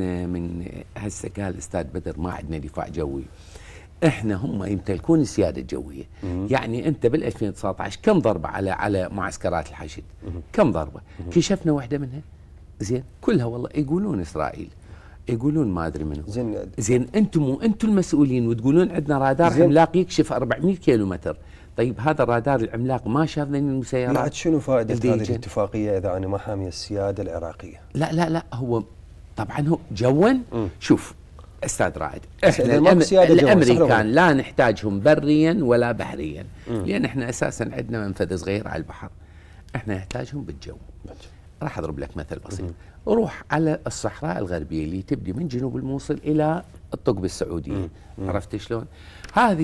من هسه قال استاذ بدر ما عندنا دفاع جوي احنا هم يمتلكون السياده الجويه مم. يعني انت بال 2019 كم ضربه على على معسكرات الحشد مم. كم ضربه مم. كشفنا واحده منها زين كلها والله يقولون اسرائيل يقولون ما ادري منو زين زين انتم انتم المسؤولين وتقولون عندنا رادار زين. عملاق يكشف 400 متر طيب هذا الرادار العملاق ما شافنا من المسيرات بعد شنو فائده هذه الاتفاقيه اذا انا ما حامي السياده العراقيه لا لا لا هو طبعا هو جوا شوف استاذ رائد احنا الامريكان لا نحتاجهم بريا ولا بحريا مم. لان احنا اساسا عندنا منفذ صغير على البحر احنا نحتاجهم بالجو راح اضرب لك مثل بسيط روح على الصحراء الغربيه اللي تبدي من جنوب الموصل الى الطقب السعوديه عرفت شلون هذه